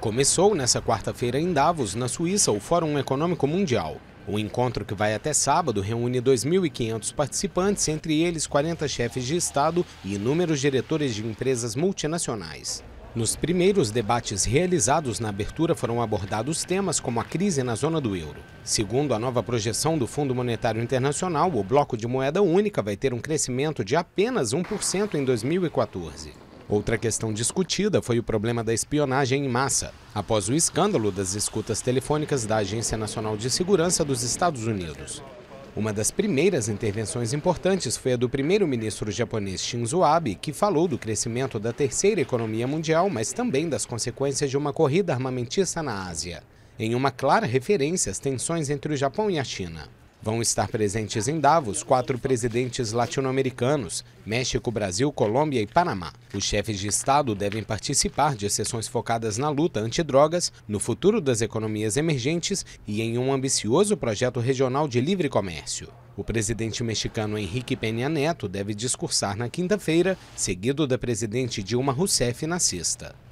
Começou nesta quarta-feira em Davos, na Suíça, o Fórum Econômico Mundial. O encontro, que vai até sábado, reúne 2.500 participantes, entre eles 40 chefes de Estado e inúmeros diretores de empresas multinacionais. Nos primeiros debates realizados na abertura foram abordados temas como a crise na zona do euro. Segundo a nova projeção do Fundo Monetário Internacional, o bloco de moeda única vai ter um crescimento de apenas 1% em 2014. Outra questão discutida foi o problema da espionagem em massa, após o escândalo das escutas telefônicas da Agência Nacional de Segurança dos Estados Unidos. Uma das primeiras intervenções importantes foi a do primeiro-ministro japonês Shinzo Abe, que falou do crescimento da terceira economia mundial, mas também das consequências de uma corrida armamentista na Ásia, em uma clara referência às tensões entre o Japão e a China. Vão estar presentes em Davos quatro presidentes latino-americanos: México, Brasil, Colômbia e Panamá. Os chefes de Estado devem participar de sessões focadas na luta antidrogas, no futuro das economias emergentes e em um ambicioso projeto regional de livre comércio. O presidente mexicano Henrique Peña Neto deve discursar na quinta-feira, seguido da presidente Dilma Rousseff na sexta.